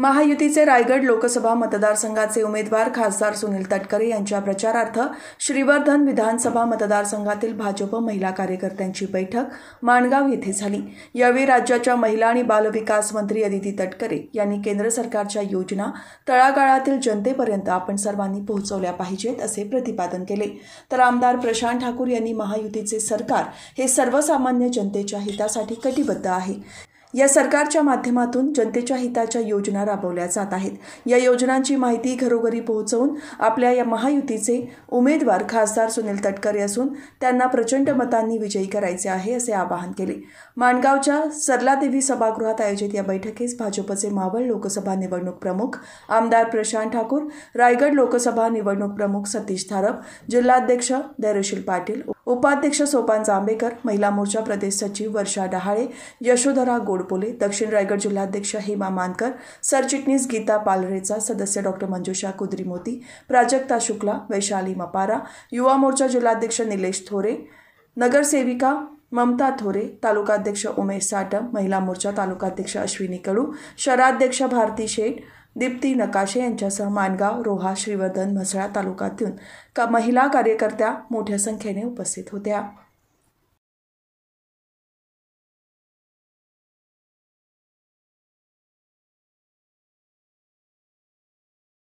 महायुतीचे रायगड लोकसभा मतदारसंघाचे उमेदवार खासदार सुनील तटकरे यांच्या प्रचारार्थ श्रीवर्धन विधानसभा मतदारसंघातील भाजप महिला कार्यकर्त्यांची बैठक माणगाव येथे झाली यावेळी राज्याच्या महिला आणि बालविकास मंत्री अदिती तटकरे यांनी केंद्र सरकारच्या योजना तळागाळातील जनतेपर्यंत आपण सर्वांनी पोहोचवल्या पाहिजेत असे प्रतिपादन केले तर आमदार प्रशांत ठाकूर यांनी महायुतीचे सरकार हे सर्वसामान्य जनतेच्या हितासाठी कटिबद्ध आहे या सरकारच्या माध्यमातून जनतेच्या हिताच्या योजना राबवल्या जात आहेत या योजनांची माहिती घरोघरी पोहोचवून आपल्या या महायुतीचे उमेदवार खासदार सुनील तटकरे असून त्यांना प्रचंड मतांनी विजयी करायचे आहे असे आवाहन केले माणगावच्या सरलादेवी सभागृहात आयोजित या बैठकीस भाजपचे मावळ लोकसभा निवडणूक प्रमुख आमदार प्रशांत ठाकूर रायगड लोकसभा निवडणूक प्रमुख सतीश थारप जिल्हाध्यक्ष दैरशील पाटील उपाध्यक्ष सोपान जांभेकर महिला मोर्चा प्रदेश सचिव वर्षा डहाळे यशोधरा गोडपोले दक्षिण रायगड जिल्हाध्यक्ष हेमा मानकर सरचिटणीस गीता पालरेचा सदस्य डॉक्टर मंजुषा कुद्रीमोती प्राजक्ता शुक्ला वैशाली मपारा युवा मोर्चा जिल्हाध्यक्ष निलेश थोरे नगरसेविका ममता थोरे तालुकाध्यक्ष उमेश साटम महिला मोर्चा तालुकाध्यक्ष अश्विनी कडू शहराध्यक्ष भारती शेठ दीप्ती नकाशे यांच्यासह मानगाव रोहा श्रीवर्धन म्हसळा तालुक्यातून का महिला कार्यकर्त्या मोठ्या संख्येने उपस्थित होत्या